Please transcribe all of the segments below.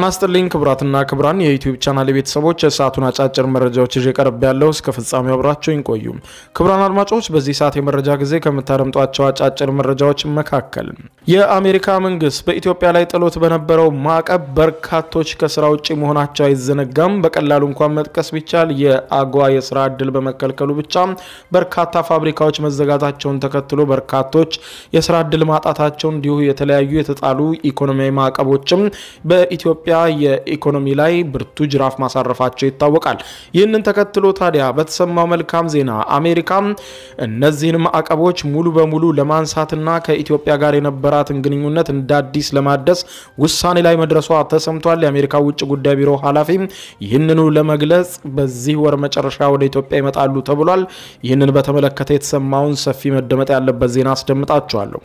ጤና ይስጥልኝ ክቡራትና ክቡራን የዩቲዩብ ቻናል ቤተሰቦች የሰዓቱን አጫጭር መረጃዎች ይዤ ቀርብ ያለው እስከ ፍጻሜው አብራቸው ይቆዩ። ክቡራን አድማጮች በዚህ ሰዓት የመረጃ ጊዜ ከምታደምጧቸው አጫጭር መረጃዎች መካከል የአሜሪካ መንግስት በኢትዮጵያ ላይ ጥሎት በነበረው ማዕቀብ በርካቶች ከስራ ውጭ መሆናቸው አይዘነጋም። በቀላሉ እንኳን መጥቀስ ቢቻል የአጓ የስራ እድል በመከልከሉ ብቻ በርካታ ፋብሪካዎች መዘጋታቸውን ተከትሎ በርካቶች የስራ እድል ማጣታቸው እንዲሁ የተለያዩ የተጣሉ ኢኮኖሚያዊ ማዕቀቦችም በኢትዮጵያ በኢትዮጵያ የኢኮኖሚ ላይ ብርቱ ጅራፍ ማሳረፋቸው ይታወቃል። ይህንን ተከትሎ ታዲያ በተሰማው መልካም ዜና አሜሪካ እነዚህን ማዕቀቦች ሙሉ በሙሉ ለማንሳትና ከኢትዮጵያ ጋር የነበራትን ግንኙነት እንደ አዲስ ለማደስ ውሳኔ ላይ መድረሷ ተሰምቷል። የአሜሪካ ውጭ ጉዳይ ቢሮ ኃላፊ ይህንኑ ለመግለጽ በዚህ ወር መጨረሻ ወደ ኢትዮጵያ ይመጣሉ ተብሏል። ይህንን በተመለከተ የተሰማውን ሰፊ መደመጥ ያለበት ዜና አስደምጣቸዋለሁ።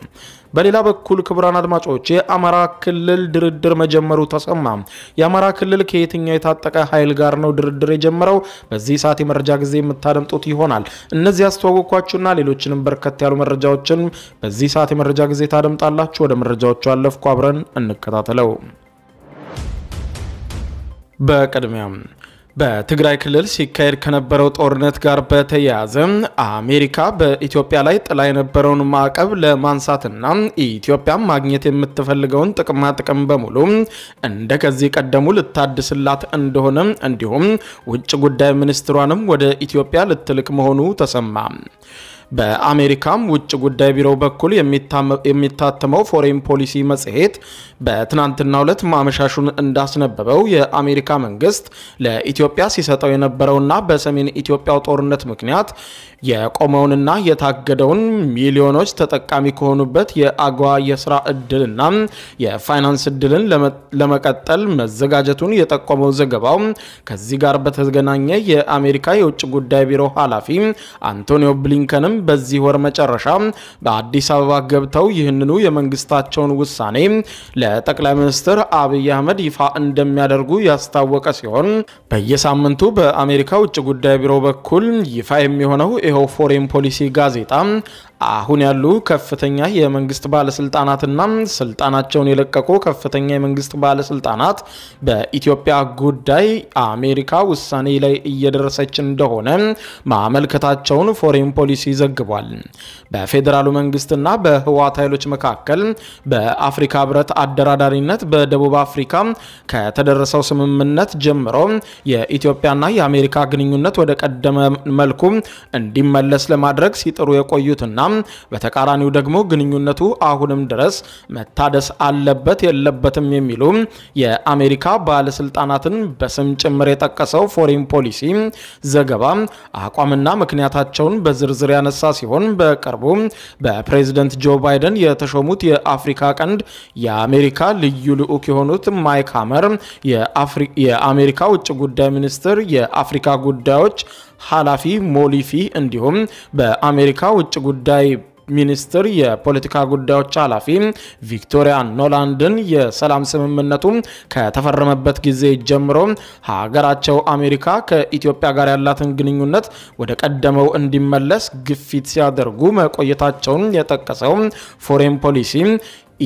በሌላ በኩል ክቡራን አድማጮች የአማራ ክልል ድርድር መጀመሩ ተሰማ። የአማራ ክልል ከየትኛው የታጠቀ ኃይል ጋር ነው ድርድር የጀመረው? በዚህ ሰዓት የመረጃ ጊዜ የምታደምጡት ይሆናል። እነዚህ ያስተዋወቅኳችሁና ሌሎችንም በርከት ያሉ መረጃዎችን በዚህ ሰዓት የመረጃ ጊዜ ታደምጣላችሁ። ወደ መረጃዎቹ አለፍኩ። አብረን እንከታተለው። በቅድሚያም በትግራይ ክልል ሲካሄድ ከነበረው ጦርነት ጋር በተያያዘ አሜሪካ በኢትዮጵያ ላይ ጥላ የነበረውን ማዕቀብ ለማንሳትና ኢትዮጵያ ማግኘት የምትፈልገውን ጥቅማ ጥቅም በሙሉ እንደ ከዚህ ቀደሙ ልታድስላት እንደሆነ እንዲሁም ውጭ ጉዳይ ሚኒስትሯንም ወደ ኢትዮጵያ ልትልክ መሆኑ ተሰማ። በአሜሪካም ውጭ ጉዳይ ቢሮ በኩል የሚታተመው ፎሬን ፖሊሲ መጽሔት በትናንትና ዕለት ማመሻሹን እንዳስነበበው የአሜሪካ መንግስት ለኢትዮጵያ ሲሰጠው የነበረውና በሰሜን ኢትዮጵያው ጦርነት ምክንያት የቆመውንና የታገደውን ሚሊዮኖች ተጠቃሚ ከሆኑበት የአጓ የስራ እድልና የፋይናንስ እድልን ለመቀጠል መዘጋጀቱን የጠቆመው ዘገባው ከዚህ ጋር በተገናኘ የአሜሪካ የውጭ ጉዳይ ቢሮ ኃላፊ አንቶኒዮ ብሊንከንም በዚህ ወር መጨረሻ በአዲስ አበባ ገብተው ይህንኑ የመንግስታቸውን ውሳኔ ለጠቅላይ ሚኒስትር አብይ አህመድ ይፋ እንደሚያደርጉ ያስታወቀ ሲሆን በየሳምንቱ በአሜሪካ ውጭ ጉዳይ ቢሮ በኩል ይፋ የሚሆነው ይኸው ፎሬን ፖሊሲ ጋዜጣ አሁን ያሉ ከፍተኛ የመንግስት ባለስልጣናትና ስልጣናቸውን የለቀቁ ከፍተኛ የመንግስት ባለስልጣናት በኢትዮጵያ ጉዳይ አሜሪካ ውሳኔ ላይ እየደረሰች እንደሆነ ማመልከታቸውን ፎሬን ፖሊሲ ዘግቧል። በፌዴራሉ መንግስትና በህወሓት ኃይሎች መካከል በአፍሪካ ህብረት አደራዳሪነት በደቡብ አፍሪካ ከተደረሰው ስምምነት ጀምሮ የኢትዮጵያና የአሜሪካ ግንኙነት ወደ ቀደመ መልኩ እንዲመለስ ለማድረግ ሲጥሩ የቆዩትና በተቃራኒው ደግሞ ግንኙነቱ አሁንም ድረስ መታደስ አለበት የለበትም የሚሉ የአሜሪካ ባለስልጣናትን በስም ጭምር የጠቀሰው ፎሪን ፖሊሲ ዘገባ አቋምና ምክንያታቸውን በዝርዝር ያነሳ ሲሆን በቅርቡ በፕሬዝደንት ጆ ባይደን የተሾሙት የአፍሪካ ቀንድ የአሜሪካ ልዩ ልዑክ የሆኑት ማይክ ሀመር የአሜሪካ ውጭ ጉዳይ ሚኒስትር የአፍሪካ ጉዳዮች ኃላፊ ሞሊፊ እንዲሁም በአሜሪካ ውጭ ጉዳይ ጉዳይ ሚኒስትር የፖለቲካ ጉዳዮች ኃላፊ ቪክቶሪያ ኖላንድን የሰላም ስምምነቱ ከተፈረመበት ጊዜ ጀምሮ ሀገራቸው አሜሪካ ከኢትዮጵያ ጋር ያላትን ግንኙነት ወደ ቀደመው እንዲመለስ ግፊት ሲያደርጉ መቆየታቸውን የጠቀሰው ፎሬን ፖሊሲ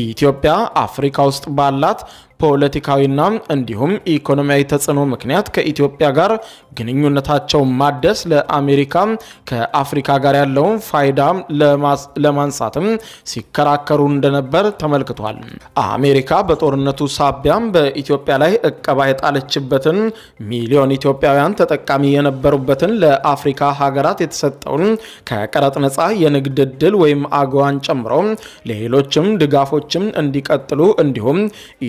ኢትዮጵያ አፍሪካ ውስጥ ባላት ፖለቲካዊና እንዲሁም ኢኮኖሚያዊ ተጽዕኖ ምክንያት ከኢትዮጵያ ጋር ግንኙነታቸውን ማደስ ለአሜሪካ ከአፍሪካ ጋር ያለውን ፋይዳ ለማንሳትም ሲከራከሩ እንደነበር ተመልክቷል። አሜሪካ በጦርነቱ ሳቢያም በኢትዮጵያ ላይ እቀባ የጣለችበትን ሚሊዮን ኢትዮጵያውያን ተጠቃሚ የነበሩበትን ለአፍሪካ ሀገራት የተሰጠውን ከቀረጥ ነጻ የንግድ እድል ወይም አገዋን ጨምሮ ሌሎችም ድጋፎችም እንዲቀጥሉ እንዲሁም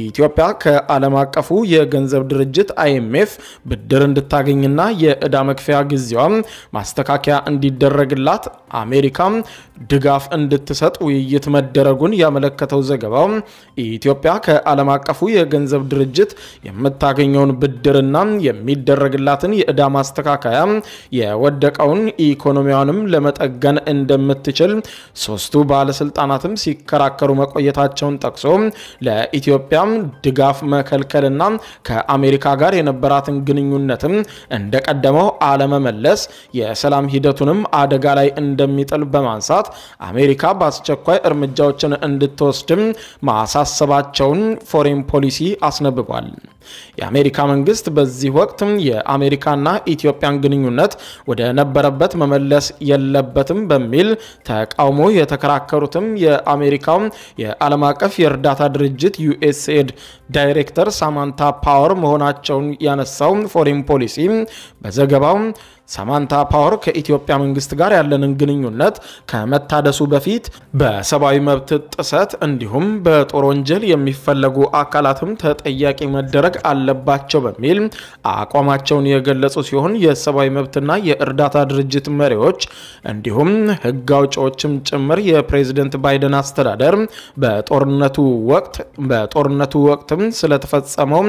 ኢትዮጵያ ኢትዮጵያ ከዓለም አቀፉ የገንዘብ ድርጅት አይኤምኤፍ ብድር እንድታገኝና የዕዳ መክፈያ ጊዜዋም ማስተካከያ እንዲደረግላት አሜሪካ ድጋፍ እንድትሰጥ ውይይት መደረጉን ያመለከተው ዘገባው ኢትዮጵያ ከዓለም አቀፉ የገንዘብ ድርጅት የምታገኘውን ብድርና የሚደረግላትን የዕዳ ማስተካከያ የወደቀውን ኢኮኖሚዋንም ለመጠገን እንደምትችል ሶስቱ ባለስልጣናትም ሲከራከሩ መቆየታቸውን ጠቅሶ ለኢትዮጵያ ድጋፍ መከልከልና ከአሜሪካ ጋር የነበራትን ግንኙነትም እንደቀደመው አለመመለስ የሰላም ሂደቱንም አደጋ ላይ እንደሚጥል በማንሳት አሜሪካ በአስቸኳይ እርምጃዎችን እንድትወስድም ማሳሰባቸውን ፎሬን ፖሊሲ አስነብቧል። የአሜሪካ መንግስት በዚህ ወቅትም የአሜሪካና ኢትዮጵያን ግንኙነት ወደ ነበረበት መመለስ የለበትም በሚል ተቃውሞ የተከራከሩትም የአሜሪካው የዓለም አቀፍ የእርዳታ ድርጅት ዩኤስኤድ ዳይሬክተር ሳማንታ ፓወር መሆናቸውን ያነሳው ፎሪን ፖሊሲ በዘገባው ሳማንታ ፓወር ከኢትዮጵያ መንግስት ጋር ያለንን ግንኙነት ከመታደሱ በፊት በሰብአዊ መብት ጥሰት እንዲሁም በጦር ወንጀል የሚፈለጉ አካላትም ተጠያቂ መደረግ አለባቸው በሚል አቋማቸውን የገለጹ ሲሆን የሰብአዊ መብትና የእርዳታ ድርጅት መሪዎች እንዲሁም ህግ አውጪዎችም ጭምር የፕሬዝደንት ባይደን አስተዳደር በጦርነቱ ወቅት በጦርነቱ ወቅትም ስለተፈጸመው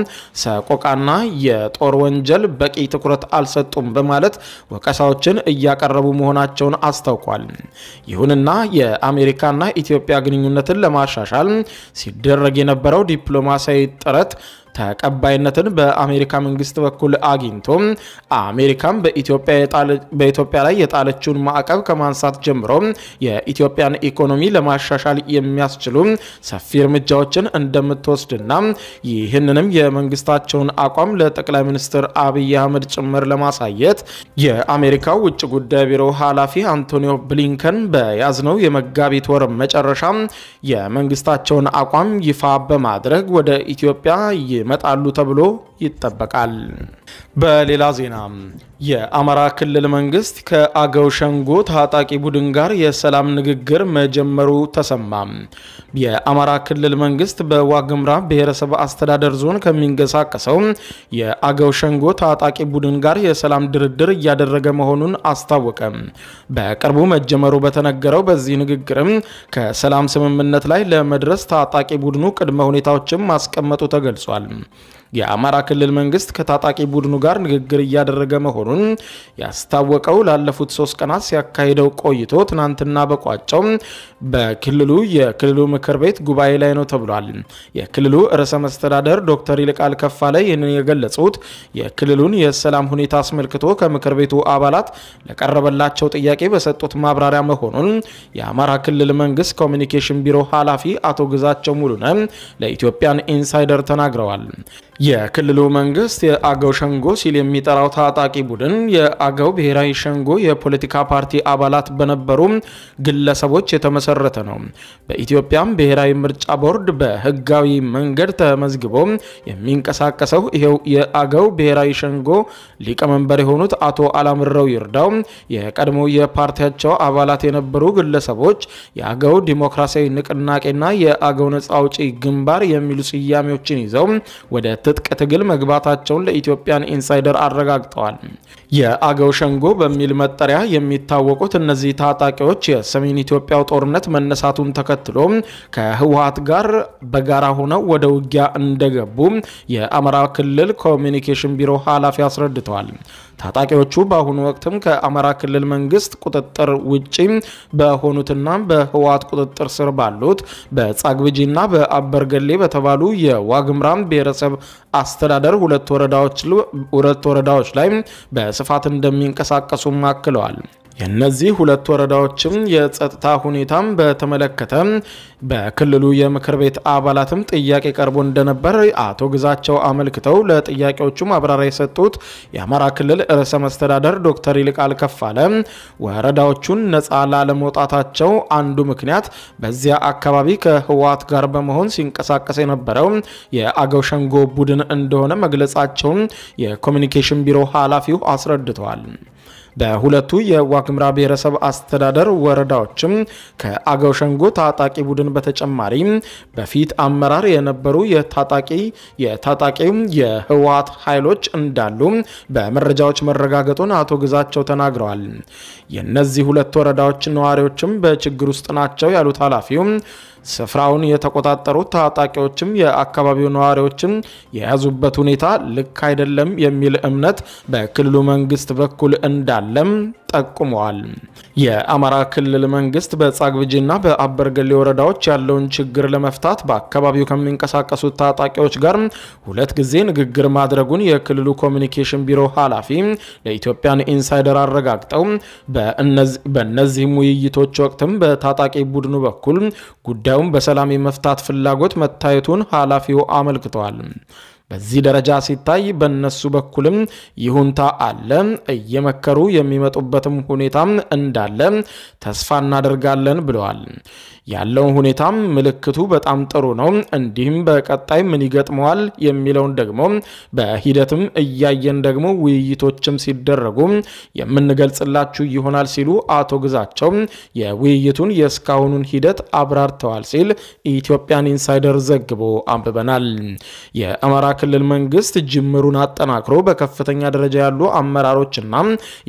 ሰቆቃና የጦር ወንጀል በቂ ትኩረት አልሰጡም በማለት ወቀሳዎችን እያቀረቡ መሆናቸውን አስታውቋል። ይሁንና የአሜሪካና ኢትዮጵያ ግንኙነትን ለማሻሻል ሲደረግ የነበረው ዲፕሎማሲያዊ ጥረት ተቀባይነትን በአሜሪካ መንግስት በኩል አግኝቶ አሜሪካም በኢትዮጵያ ላይ የጣለችውን ማዕቀብ ከማንሳት ጀምሮ የኢትዮጵያን ኢኮኖሚ ለማሻሻል የሚያስችሉ ሰፊ እርምጃዎችን እንደምትወስድና ይህንንም የመንግስታቸውን አቋም ለጠቅላይ ሚኒስትር አብይ አህመድ ጭምር ለማሳየት የአሜሪካ ውጭ ጉዳይ ቢሮ ኃላፊ አንቶኒዮ ብሊንከን በያዝነው የመጋቢት ወር መጨረሻ የመንግስታቸውን አቋም ይፋ በማድረግ ወደ ኢትዮጵያ ይመጣሉ ተብሎ ይጠበቃል። በሌላ ዜና የአማራ ክልል መንግስት ከአገው ሸንጎ ታጣቂ ቡድን ጋር የሰላም ንግግር መጀመሩ ተሰማ። የአማራ ክልል መንግስት በዋግምራ ብሔረሰብ አስተዳደር ዞን ከሚንቀሳቀሰው የአገው ሸንጎ ታጣቂ ቡድን ጋር የሰላም ድርድር እያደረገ መሆኑን አስታወቀ። በቅርቡ መጀመሩ በተነገረው በዚህ ንግግርም ከሰላም ስምምነት ላይ ለመድረስ ታጣቂ ቡድኑ ቅድመ ሁኔታዎችን ማስቀመጡ ተገልጿል። የአማራ ክልል መንግስት ከታጣቂ ቡድኑ ጋር ንግግር እያደረገ መሆኑን ያስታወቀው ላለፉት ሶስት ቀናት ሲያካሂደው ቆይቶ ትናንትና በቋጨው በክልሉ የክልሉ ምክር ቤት ጉባኤ ላይ ነው ተብሏል። የክልሉ ርዕሰ መስተዳደር ዶክተር ይልቃል ከፋለ ይህንን የገለጹት የክልሉን የሰላም ሁኔታ አስመልክቶ ከምክር ቤቱ አባላት ለቀረበላቸው ጥያቄ በሰጡት ማብራሪያ መሆኑን የአማራ ክልል መንግስት ኮሚኒኬሽን ቢሮ ኃላፊ አቶ ግዛቸው ሙሉነ ለኢትዮጵያን ኢንሳይደር ተናግረዋል። የክልሉ መንግስት የአገው ሸንጎ ሲል የሚጠራው ታጣቂ ቡድን የአገው ብሔራዊ ሸንጎ የፖለቲካ ፓርቲ አባላት በነበሩ ግለሰቦች የተመሰረተ ነው። በኢትዮጵያም ብሔራዊ ምርጫ ቦርድ በህጋዊ መንገድ ተመዝግቦ የሚንቀሳቀሰው ይኸው የአገው ብሔራዊ ሸንጎ ሊቀመንበር የሆኑት አቶ አላምረው ይርዳው የቀድሞ የፓርቲያቸው አባላት የነበሩ ግለሰቦች የአገው ዲሞክራሲያዊ ንቅናቄና የአገው ነጻ አውጪ ግንባር የሚሉ ስያሜዎችን ይዘው ወደ ትጥቅ ትግል መግባታቸውን ለኢትዮጵያን ኢንሳይደር አረጋግጠዋል። የአገው ሸንጎ በሚል መጠሪያ የሚታወቁት እነዚህ ታጣቂዎች የሰሜን ኢትዮጵያው ጦርነት መነሳቱን ተከትሎ ከህወሀት ጋር በጋራ ሆነው ወደ ውጊያ እንደገቡ የአማራ ክልል ኮሚኒኬሽን ቢሮ ኃላፊ አስረድተዋል። ታጣቂዎቹ በአሁኑ ወቅትም ከአማራ ክልል መንግስት ቁጥጥር ውጪ በሆኑትና በህወሀት ቁጥጥር ስር ባሉት በጻግብጂና በአበርገሌ በተባሉ የዋግምራም ብሔረሰብ አስተዳደር ሁለት ወረዳዎች ላይ በስፋት እንደሚንቀሳቀሱም አክለዋል። የእነዚህ ሁለት ወረዳዎችም የጸጥታ ሁኔታም በተመለከተ በክልሉ የምክር ቤት አባላትም ጥያቄ ቀርቦ እንደነበር አቶ ግዛቸው አመልክተው ለጥያቄዎቹ ማብራሪያ የሰጡት የአማራ ክልል ርዕሰ መስተዳደር ዶክተር ይልቃል ከፋለ ወረዳዎቹን ነፃ ላለመውጣታቸው አንዱ ምክንያት በዚያ አካባቢ ከህወሓት ጋር በመሆን ሲንቀሳቀስ የነበረው የአገው ሸንጎ ቡድን እንደሆነ መግለጻቸውን የኮሚኒኬሽን ቢሮ ኃላፊው አስረድተዋል። በሁለቱ የዋግምራ ብሔረሰብ አስተዳደር ወረዳዎችም ከአገው ሸንጎ ታጣቂ ቡድን በተጨማሪ በፊት አመራር የነበሩ የታጣቂ የታጣቂው የህወሀት ኃይሎች እንዳሉ በመረጃዎች መረጋገጡን አቶ ግዛቸው ተናግረዋል። የእነዚህ ሁለት ወረዳዎች ነዋሪዎችም በችግር ውስጥ ናቸው ያሉት ኃላፊው ስፍራውን የተቆጣጠሩት ታጣቂዎችም የአካባቢው ነዋሪዎችም የያዙበት ሁኔታ ልክ አይደለም የሚል እምነት በክልሉ መንግስት በኩል እንዳለም ጠቁመዋል። የአማራ ክልል መንግስት በጻግብጅና በአበርገሌ ወረዳዎች ያለውን ችግር ለመፍታት በአካባቢው ከሚንቀሳቀሱት ታጣቂዎች ጋር ሁለት ጊዜ ንግግር ማድረጉን የክልሉ ኮሚኒኬሽን ቢሮ ኃላፊ ለኢትዮጵያን ኢንሳይደር አረጋግጠው በእነዚህም ውይይቶች ወቅትም በታጣቂ ቡድኑ በኩል ጉዳዩን በሰላም የመፍታት ፍላጎት መታየቱን ኃላፊው አመልክተዋል። በዚህ ደረጃ ሲታይ በነሱ በኩልም ይሁንታ አለ። እየመከሩ የሚመጡበትም ሁኔታም እንዳለ ተስፋ እናደርጋለን ብለዋል። ያለው ሁኔታም ምልክቱ በጣም ጥሩ ነው። እንዲህም በቀጣይ ምን ይገጥመዋል የሚለውን ደግሞ በሂደትም እያየን ደግሞ ውይይቶችም ሲደረጉ የምንገልጽላችሁ ይሆናል ሲሉ አቶ ግዛቸው የውይይቱን የእስካሁኑን ሂደት አብራርተዋል ሲል ኢትዮጵያን ኢንሳይደር ዘግቦ አንብበናል። የአማራ ክልል መንግስት ጅምሩን አጠናክሮ በከፍተኛ ደረጃ ያሉ አመራሮችና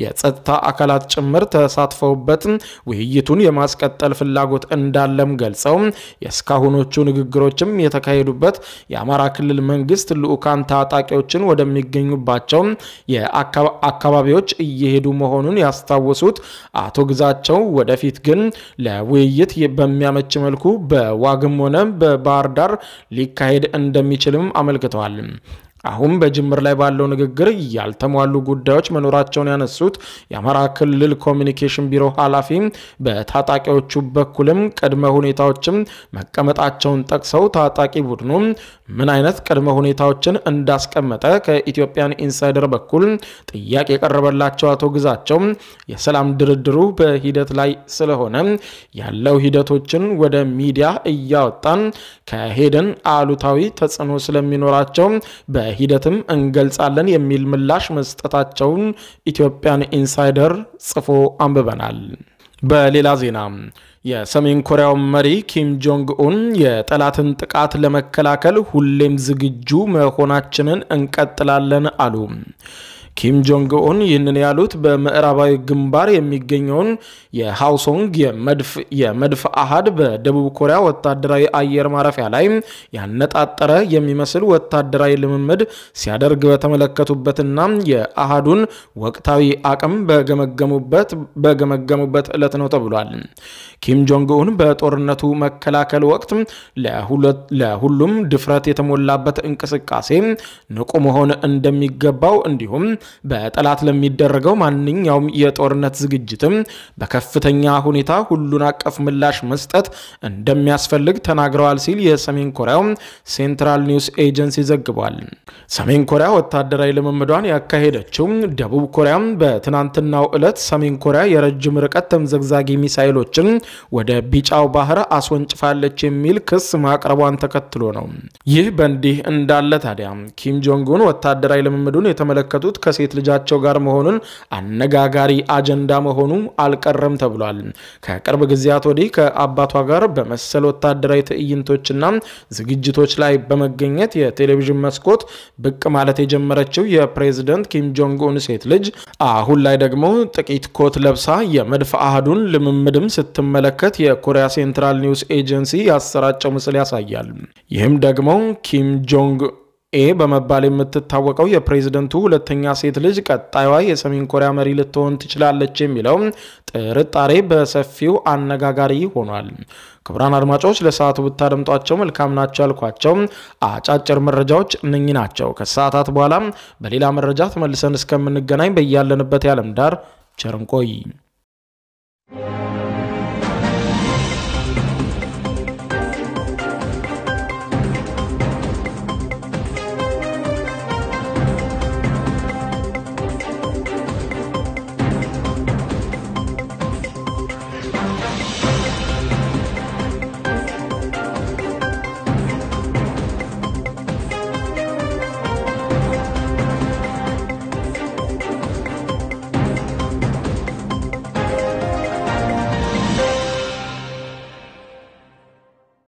የጸጥታ አካላት ጭምር ተሳትፈውበት ውይይቱን የማስቀጠል ፍላጎት እንዳለም ገልጸው የእስካሁኖቹ ንግግሮችም የተካሄዱበት የአማራ ክልል መንግስት ልዑካን ታጣቂዎችን ወደሚገኙባቸው የአካባቢዎች እየሄዱ መሆኑን ያስታወሱት አቶ ግዛቸው ወደፊት ግን ለውይይት በሚያመች መልኩ በዋግም ሆነ በባህር ዳር ሊካሄድ እንደሚችልም አመልክተዋል። allem አሁን በጅምር ላይ ባለው ንግግር ያልተሟሉ ጉዳዮች መኖራቸውን ያነሱት የአማራ ክልል ኮሚኒኬሽን ቢሮ ኃላፊ በታጣቂዎቹ በኩልም ቅድመ ሁኔታዎችም መቀመጣቸውን ጠቅሰው ታጣቂ ቡድኑ ምን አይነት ቅድመ ሁኔታዎችን እንዳስቀመጠ ከኢትዮጵያን ኢንሳይደር በኩል ጥያቄ የቀረበላቸው አቶ ግዛቸው የሰላም ድርድሩ በሂደት ላይ ስለሆነ ያለው ሂደቶችን ወደ ሚዲያ እያወጣን ከሄደን አሉታዊ ተጽዕኖ ስለሚኖራቸው በ በሂደትም እንገልጻለን የሚል ምላሽ መስጠታቸውን ኢትዮጵያን ኢንሳይደር ጽፎ አንብበናል። በሌላ ዜና የሰሜን ኮሪያው መሪ ኪም ጆንግ ኡን የጠላትን ጥቃት ለመከላከል ሁሌም ዝግጁ መሆናችንን እንቀጥላለን አሉ። ኪም ጆንግ ኡን ይህንን ያሉት በምዕራባዊ ግንባር የሚገኘውን የሃውሶንግ የመድፍ አሃድ በደቡብ ኮሪያ ወታደራዊ አየር ማረፊያ ላይ ያነጣጠረ የሚመስል ወታደራዊ ልምምድ ሲያደርግ በተመለከቱበትና የአሃዱን ወቅታዊ አቅም በገመገሙበት በገመገሙበት ዕለት ነው ተብሏል። ኪም ጆንግ ኡን በጦርነቱ መከላከል ወቅት ለሁሉም ድፍረት የተሞላበት እንቅስቃሴ ንቁ መሆን እንደሚገባው እንዲሁም በጠላት ለሚደረገው ማንኛውም የጦርነት ዝግጅትም በከፍተኛ ሁኔታ ሁሉን አቀፍ ምላሽ መስጠት እንደሚያስፈልግ ተናግረዋል ሲል የሰሜን ኮሪያው ሴንትራል ኒውስ ኤጀንሲ ዘግቧል። ሰሜን ኮሪያ ወታደራዊ ልምምዷን ያካሄደችው ደቡብ ኮሪያም በትናንትናው ዕለት ሰሜን ኮሪያ የረጅም ርቀት ተምዘግዛጊ ሚሳይሎችን ወደ ቢጫው ባህር አስወንጭፋለች የሚል ክስ ማቅረቧን ተከትሎ ነው። ይህ በእንዲህ እንዳለ ታዲያ ኪም ጆንግ ኡን ወታደራዊ ልምምዱን የተመለከቱት ከ ከሴት ልጃቸው ጋር መሆኑን አነጋጋሪ አጀንዳ መሆኑ አልቀረም ተብሏል። ከቅርብ ጊዜያት ወዲህ ከአባቷ ጋር በመሰል ወታደራዊ ትዕይንቶችና ዝግጅቶች ላይ በመገኘት የቴሌቪዥን መስኮት ብቅ ማለት የጀመረችው የፕሬዝደንት ኪም ጆንግ ኡን ሴት ልጅ አሁን ላይ ደግሞ ጥቂት ኮት ለብሳ የመድፍ አህዱን ልምምድም ስትመለከት የኮሪያ ሴንትራል ኒውስ ኤጀንሲ ያሰራጨው ምስል ያሳያል። ይህም ደግሞ ኪም ጆንግ ኤ በመባል የምትታወቀው የፕሬዝደንቱ ሁለተኛ ሴት ልጅ ቀጣዩዋ የሰሜን ኮሪያ መሪ ልትሆን ትችላለች የሚለው ጥርጣሬ በሰፊው አነጋጋሪ ሆኗል። ክቡራን አድማጮች ለሰዓቱ ብታደምጧቸው መልካም ናቸው ያልኳቸው አጫጭር መረጃዎች እነኚ ናቸው። ከሰዓታት በኋላ በሌላ መረጃ ተመልሰን እስከምንገናኝ በያለንበት የዓለም ዳር ቸርንቆይ